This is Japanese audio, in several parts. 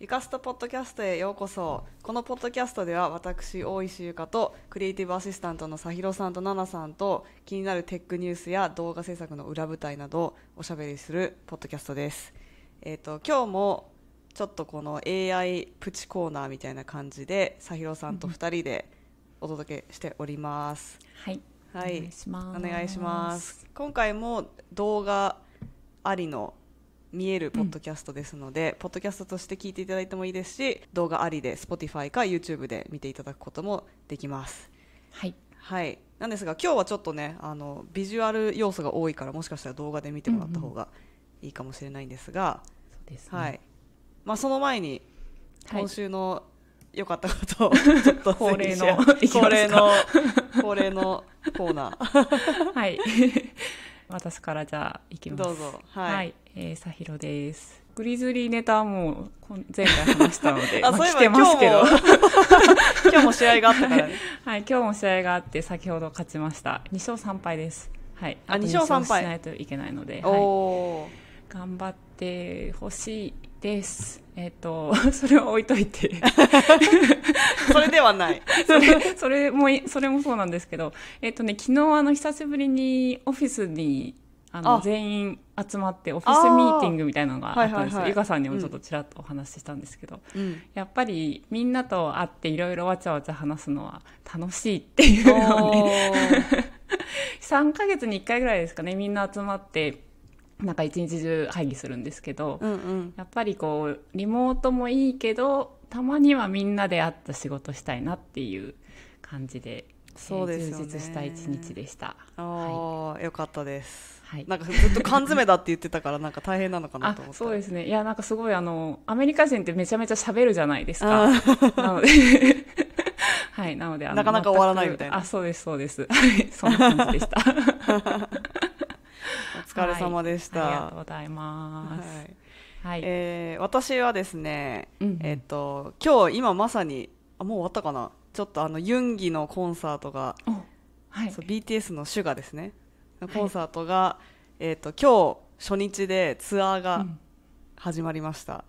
ゆかすとポッドキャストへようこそこのポッドキャストでは私大石ゆかとクリエイティブアシスタントのさひろさんとななさんと気になるテックニュースや動画制作の裏舞台などおしゃべりするポッドキャストです、えーと、今日もちょっとこの AI プチコーナーみたいな感じでさひろさんと2人でお届けしております、はい、はい、お願いします今回も動画ありの見えるポッドキャストですので、うん、ポッドキャストとして聞いていただいてもいいですし動画ありで Spotify か YouTube で見ていただくこともできます。はい、はい、なんですが今日はちょっとねあのビジュアル要素が多いからもしかしたら動画で見てもらった方がいいかもしれないんですが、うはいまあ、その前に今週の良かったことを、ちょっと恒例の恒例の恒例のコーナー はい私からじゃあいきますどうぞはい、はい、えー、さひろですグリズリーネタも前回話したので まあ、来てますけど 今日も試合があったからね はい、今日も試合があって先ほど勝ちました2勝3敗ですはいあ2勝3敗しないといけないので、はい、頑張ってほしいです。えっ、ー、と、それは置いといて。それではない。それ、それも、それもそうなんですけど、えっ、ー、とね、昨日あの、久しぶりにオフィスに、あの、全員集まってオフィスミーティングみたいなのがあったんですよ。ゆか、はいはい、さんにもちょっとちらっとお話ししたんですけど、うん、やっぱりみんなと会っていろいろわちゃわちゃ話すのは楽しいっていうのをね、3ヶ月に1回ぐらいですかね、みんな集まって、なんか一日中会議するんですけど、うんうん、やっぱりこうリモートもいいけどたまにはみんなで会った仕事したいなっていう感じでそうですね、充実した一日でした。ああ、はい、よかったです。はい、なんかずっと缶詰だって言ってたから、なんか大変なのかなと思って。そうですね。いや、なんかすごい、あの、アメリカ人ってめちゃめちゃ喋るじゃないですか。なのではい、なので、なかなか終わらないみたいな。あ、そうです、そうです。はい、そんな感じでした。疲れ様でした、はい、ありがとうございます、はいはい、えー、私はですね、うん、えっと今日今まさにあもう終わったかなちょっとあのユンギのコンサートが、はい、そう BTS の「シュガですねコンサートが、はい、えっと今日初日でツアーが始まりました、うん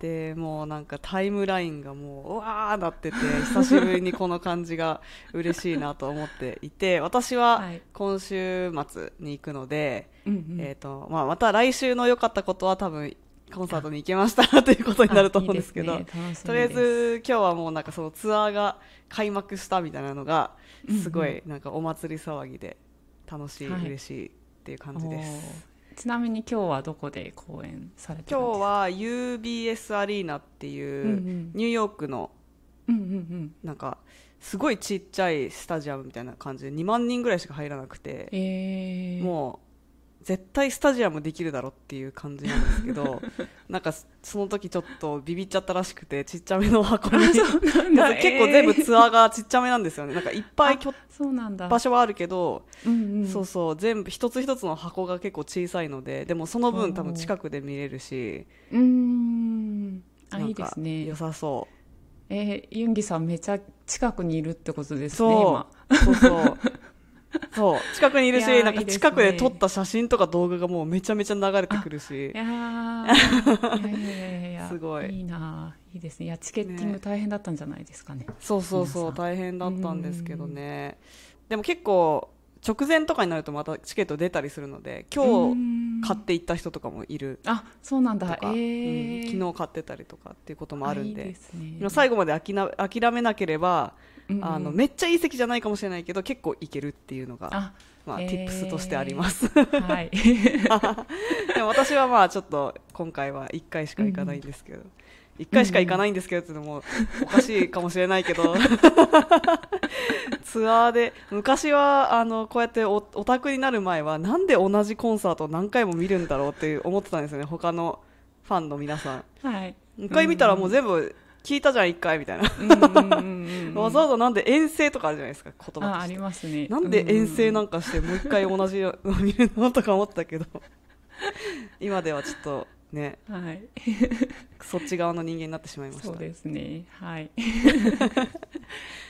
でもうなんかタイムラインがもううわーなってて 久しぶりにこの感じが嬉しいなと思っていて私は今週末に行くので、えとまあ、また来週の良かったことは多分コンサートに行けましたということになると思うんですけど、ね、とりあえず今日はもうなんかそのツアーが開幕したみたいなのがすごいなんかお祭り騒ぎで楽しい、うん嬉しいっていう感じです。ちなみに今日はどこで公演されてるん今日は UBS アリーナっていうニューヨークのなんかすごいちっちゃいスタジアムみたいな感じで2万人ぐらいしか入らなくて、えー、もう絶対スタジアムできるだろうっていう感じなんですけど なんかその時ちょっとビビっちゃったらしくてちっちゃめの箱に結構全部ツアーがちっちゃめなんですよねなんかいっぱいそうなんだ場所はあるけど、うんうん、そうそう全部一つ一つの箱が結構小さいのででもその分多分近くで見れるしうんあいいですね良さそう。えー、ユンギさんめちゃ近くにいるってことですねそうそうそう近くにいるしなんか近くで撮った写真とか動画がもうめちゃめちゃ流れてくるしいや すごいいいないいですねいやチケッティング大変だったんじゃないですかね、ね、そうそうそう大変だったんですけどねでも結構直前とかになるとまたチケット出たりするので今日買っていった人とかもいるあそうなんだ、えー、うん、昨日買ってたりとかっていうこともあるんで、ね、最後まで諦めなければあのめっちゃいい席じゃないかもしれないけど結構いけるっていうのがまあ、ティップスとしてあります、はい、でも私はまあちょっと今回は1回しか行かないんですけど、1回しか行かないんですけどっていうのもおかしいかもしれないけど ツアーで昔はあのこうやってオタクになる前はなんで同じコンサートを何回も見るんだろうって思ってたんですよね他のファンの皆さん。はい、1回見たらもう全部聞いたじゃん一回みたいなわざわざなんで遠征とかあるじゃないですか言葉としてありますねなんで遠征なんかしてもう一回同じの見るのとか思ったけど 今ではちょっとね、はい、そっち側の人間になってしまいましたそうですねはいい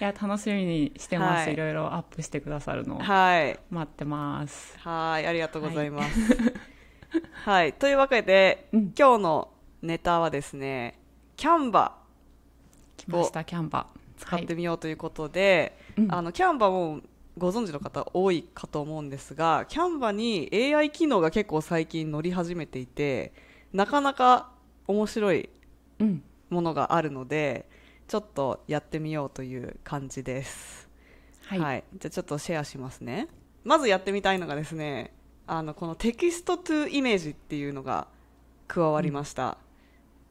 や楽しみにしてます、はい、いろいろアップしてくださるのはい待ってますはいありがとうございます、はい、はい、というわけで、うん、今日のネタはですねキャンバきましたキャンバ使ってみようということで、はい、あのキャンバもご存知の方多いかと思うんですがキャンバに AI 機能が結構最近乗り始めていてなかなか面白いものがあるので、うん、ちょっとやってみようという感じです、はい、はい、じゃあちょっとシェアしますねまずやってみたいのがですねあのこのテキストトゥイメージっていうのが加わりました、うん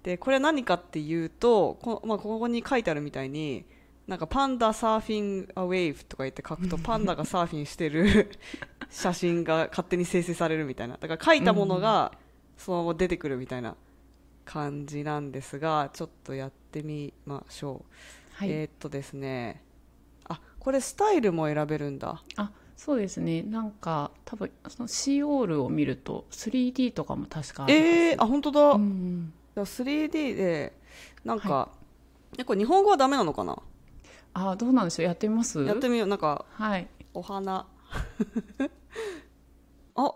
でこれ何かっていうとこ,、まあ、ここに書いてあるみたいになんかパンダサーフィンアウェイブとか言って書くとパンダがサーフィンしてる 写真が勝手に生成されるみたいなだから書いたものがそのまま出てくるみたいな感じなんですがちょっとやってみましょう、はい、えっとですねあこれスタイルも選べるんだあそうですねなんか多分そのシーオールを見ると 3D とかも確かあるえー、あ本当だ、うん 3D でなんか、はい、結構日本語はダメなのかなあどうなんでしょうやってみますやってみようなんか、はい、お花 あ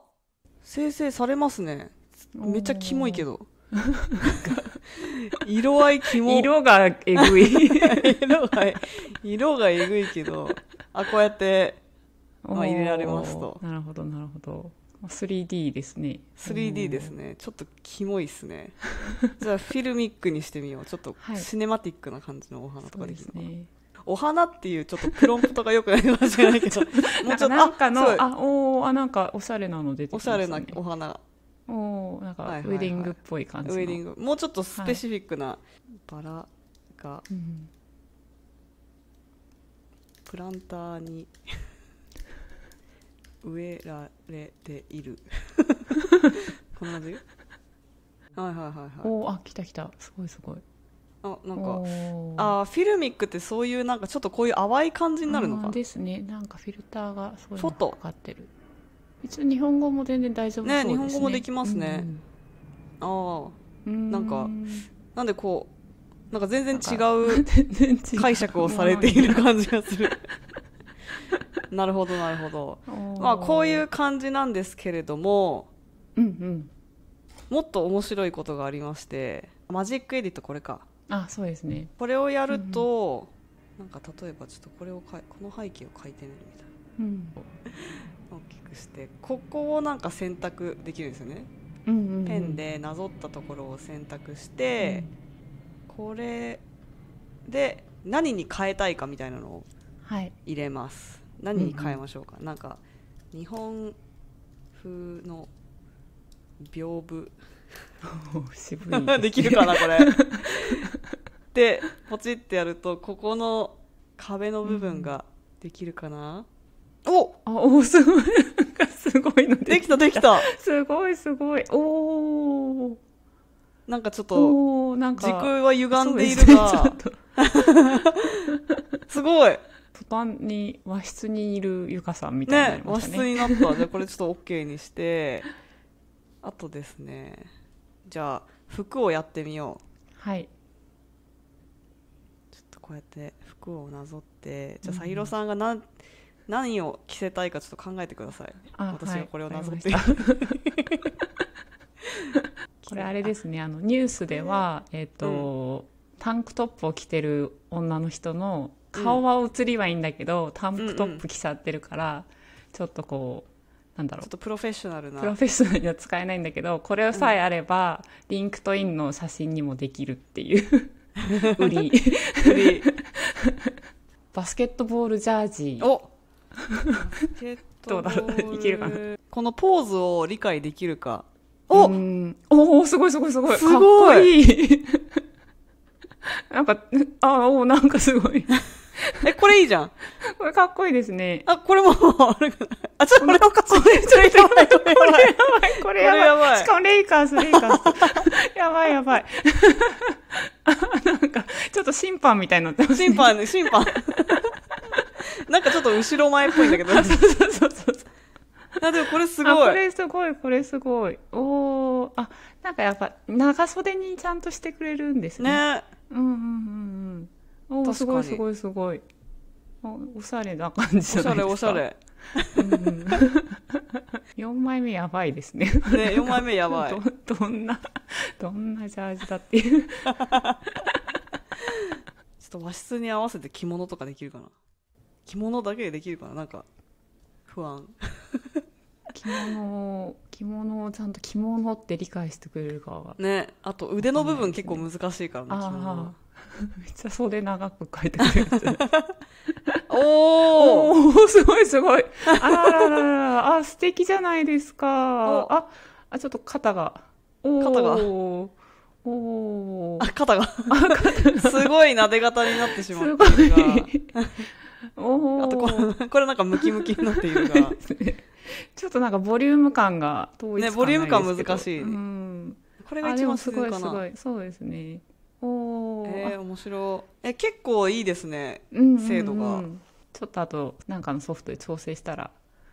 生成されますねめっちゃキモいけど色合いキモ色がえぐい 色が色がえぐいけどあこうやって、まあ、入れられますとなるほどなるほど 3D ですね 3D ですねちょっとキモいっすね じゃあフィルミックにしてみようちょっとシネマティックな感じのお花とかできるのかな、はいね、お花っていうちょっとプロンプトがよくなりましたけど もうちょっとなんかのあおあなんかおしゃれなの出てきまし、ね、おしゃれなお花おなんかウェディングっぽい感じ、はいはい、ウェディングもうちょっとスペシフィックな、はい、バラが、うん、プランターに植えられている こんな感じはいはいはいはいおあ来た来たすごいすごいあなんかあフィルミックってそういうなんかちょっとこういう淡い感じになるのかですねなんかフィルターがすごいかかってる一応日本語も全然大丈夫そうですね、ね、日本語もできますね、うん、ああなんかなんでこうなんか全然違う 解釈をされている感じがする なるほどなるほど、まあ、こういう感じなんですけれども、うんうん、もっと面白いことがありましてマジックエディットこれかあそうですねこれをやると、うんうん、なんか例えばちょっとこれをかこの背景を変えてみるみたいな。うん、大きくしてここをなんか選択できるんですよね、ペンでなぞったところを選択して、うん、これで何に変えたいかみたいなのを入れます、はい、何に変えましょうか、うんうん、なんか日本風の屏風で、ね、できるかなこれ でポチってやるとここの壁の部分ができるかな、うん、おあおすごいすごいのできたできたすごいすごいおおなんかちょっと時空は歪んでいるが すごい途端に和室にいるゆかさんみたいな、ねね、和室になったじゃあこれちょっと OK にして あとですねじゃあ服をやってみようはいちょっとこうやって服をなぞってじゃあさひろさんが何、うん、何を着せたいかちょっと考えてくださいあ私がこれをなぞって、はい、これあれですねあのニュースでは えっ、ー、と、うん、タンクトップを着てる女の人の顔は映りはいいんだけど、タンクトップ着ちゃってるから、ちょっとこうなんだろうちょっとプロフェッショナルなプロフェッショナルには使えないんだけどこれさえあれば、リンクトインの写真にもできるっていう売りバスケットボールジャージーおどうだろういけるかなこのポーズを理解できるかおおおすごいすごいすごいすごい なんかあおなんかすごい え、これいいじゃん。これかっこいいですね。あ、これも、あれあ、ちょっとこれおかこい。これちょやばい。これやばい。これやばい。しかもレイカーズ、レイカーズ。やばいやばい。なんか、ちょっと審判みたいになってますね。審判ね、審判。なんかちょっと後ろ前っぽいんだけど。そうそうそうそう。あ、でもこれすごい。これすごい、これすごい。おお、あ、なんかやっぱ、長袖にちゃんとしてくれるんですね。ね。うんうんうんうん。おすごいすごいすごいおしゃれな感じじゃないですかおしゃれおしゃれ、うん、4 枚目やばいですねね4枚目やばいどどんなどんなジャージだっていう ちょっと和室に合わせて着物とかできるかな着物だけでできるかななんか不安 着物を着物をちゃんと着物って理解してくれるかはねあと腕の部分結構難しいからねね着物 めっちゃ袖長く書いてくれるお おーすごいすごいあららららあ素敵じゃないですかああちょっと肩が肩がおおあ肩が すごいなで型になってしまったすごいおあとこれこれなんかムキムキになっているがちょっとなんかボリューム感が統一ねボリューム感難しい、うん、これが一番すごいかなすごいすごいそうですねおえー、面白いえ結構いいですね、うんうんうん、精度がちょっとあとなんかのソフトで調整したら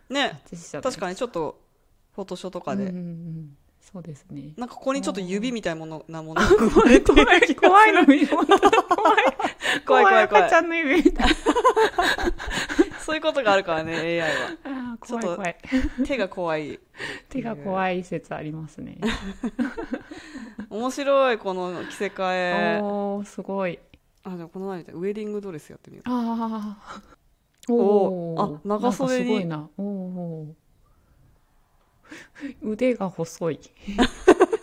ね確かにちょっとフォトショとかで、うんうんうんそうですね。なんかここにちょっと指みたいものなもの。怖い、怖い、怖いの見る怖い怖い、怖い、怖い。怖いい怖い怖い怖い怖い。そういうことがあるからね AI は怖い怖い手が怖い手が怖い説ありますね 面白いこの着せ替えおすごいあじゃこの前ウェディングドレスやってみようああおお。あ長袖にすごいなおお腕が細い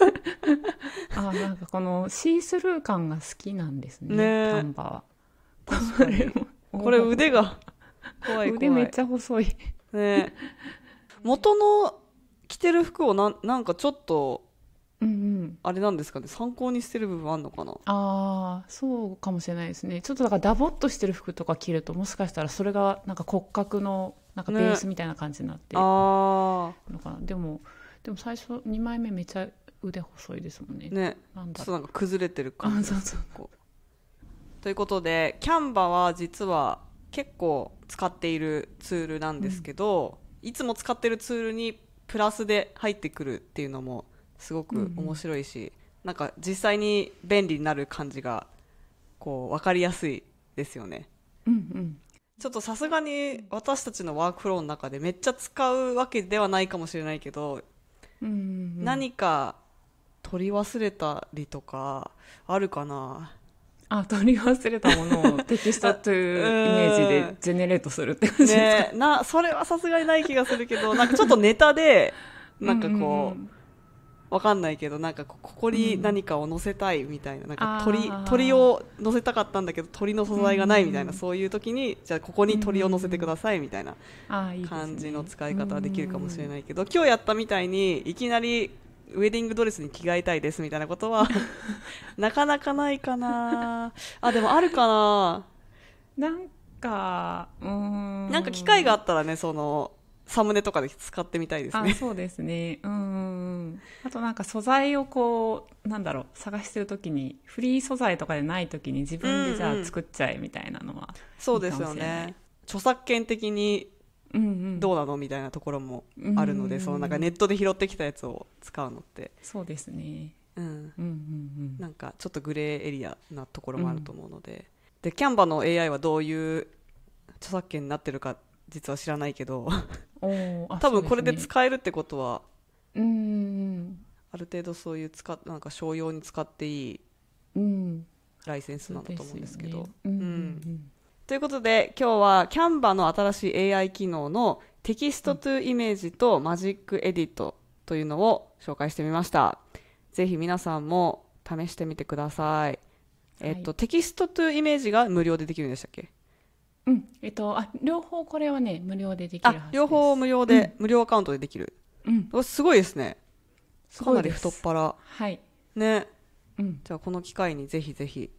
あなんかこのシースルー感が好きなんですねねタンバはこれ腕が怖い怖い腕めっちゃ細いね元の着てる服をななんかちょっとうんうん、あれなんですかね参考にしてる部分あんのかなああそうかもしれないですねちょっとだからダボっとしてる服とか着るともしかしたらそれがなんか骨格のなんかベースみたいな感じになってあのかな、ね、でもでも最初2枚目めっちゃ腕細いですもんねねなんだちょっとなんか崩れてる感じそうそうということでキャンバは実は結構使っているツールなんですけど、うん、いつも使ってるツールにプラスで入ってくるっていうのもすごく面白いし、うんなんか実際に便利になる感じがこう分かりやすいですよね。うん、うんちょっとさすがに私たちのワークフローの中でめっちゃ使うわけではないかもしれないけど、うんうんうん、何か取り忘れたりとかあるかなあ取り忘れたものをテキストというイメージでジェネレートするって感じですか、ね、なそれはさすがにない気がするけどなんかちょっとネタでなんかこう。うわかんないけどなんかここに何かを載せたいみたいな,、なんか鳥鳥を載せたかったんだけど鳥の素材がないみたいな、そういう時にじゃあここに鳥を載せてくださいみたいな感じの使い方はできるかもしれないけど、今日やったみたいにいきなりウェディングドレスに着替えたいですみたいなことは なかなかないかなあでもあるかななんかうんなんか機会があったらねそのサムネとかで使ってみたいですねそうですねうんあとなんか素材をこうなんだろう探してる時にフリー素材とかでない時に自分でじゃあ作っちゃえみたいなのは、うん、そうですよね著作権的にどうなのみたいなところもあるので、うなんかネットで拾ってきたやつを使うのってそうですね、うんうんうんうん、なんかちょっとグレーエリアなところもあると思うので、うん、でキャンバの AI はどういう著作権になってるか実は知らないけど 多分これで使えるってことは、うんある程度そういう使なんか商用に使っていいライセンスなんだと思うんですけど。うん、うんということで今日は c a n バ a の新しい AI 機能のテキストトゥイメージとマジックエディットというのを紹介してみました。ぜひ皆さんも試してみてください。えっと、テキストトゥイメージが無料でできるんでしたっけうん、えっと、あ、両方これはね、無料でできる両方無料で、うん、無料アカウントでできる。うん、すごいですね。すかなり太っ腹。はい。ね。うん、じゃあ、この機会にぜひぜひ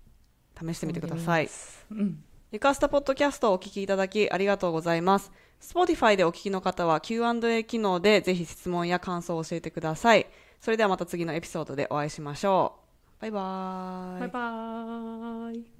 試してみてください。うん。ゆかスタポッドキャストをお聞きいただきありがとうございます。Spotify でお聞きの方は Q&A 機能でぜひ質問や感想を教えてください。それではまた次のエピソードでお会いしましょう。バイバーイ。バイバーイ。